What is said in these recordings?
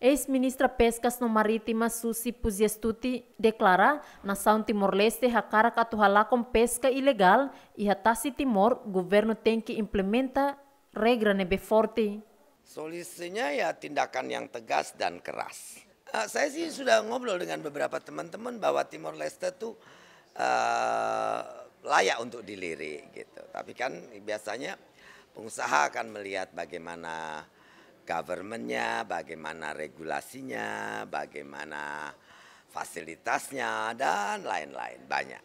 Ex-ministra Pescas no Marítima Susi Puziestuti declara nação Timor-Leste hakarak catuhalá kom pesca ilegal e hatasi Timor, governo tem que implementa regra nebe forte. Solusinya ya tindakan yang tegas dan keras. Uh, saya sih sudah ngobrol dengan beberapa teman-teman bahwa Timor-Leste tuh ah, uh, layak untuk dilirik gitu. Tapi kan biasanya pengusaha akan melihat bagaimana governmentnya, bagaimana regulasinya, bagaimana fasilitasnya, dan lain-lain banyak.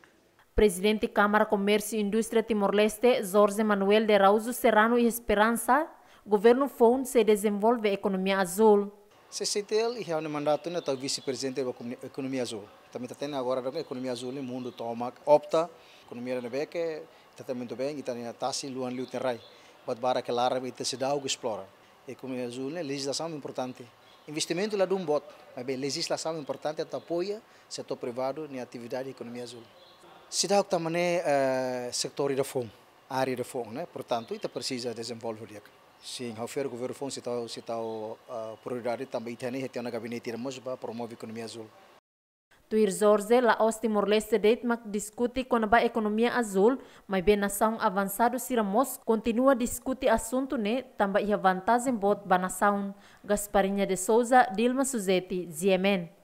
Presidente Câmara Comércio e Indústria Timor-Leste, Jorge Manuel de Araújo Serrano e Esperança, governo FON se desenvolve a economia azul. CCTL e o mandato né, tá o vice-presidente da economia azul. Também está tendo agora a economia azul no né, mundo, toma, opta, economia da Beca, está muito bem, e está em taxa luan liu tem rai. Bat que lara, e está se dá algo explora economia azul, né? legislação é importante. Investimento lá de um bote, mas bem, legislação é importante, até apoia o setor privado na atividade da economia azul. Se dá também é, setor da fome, área da fome, né? portanto, está precisa desenvolver. Sim, o governo fome se está eh, prioridade também tem, tem na gabinete, mas para promover a economia azul. Tuirzorze, Laos, Timor-Leste, Denmark discute ba economia azul, mas benação nação avançado Siramos continua a discutir assunto né, tamba ia vantagem bot banação. Gasparinha de Souza, Dilma Suzeti, Ziemen.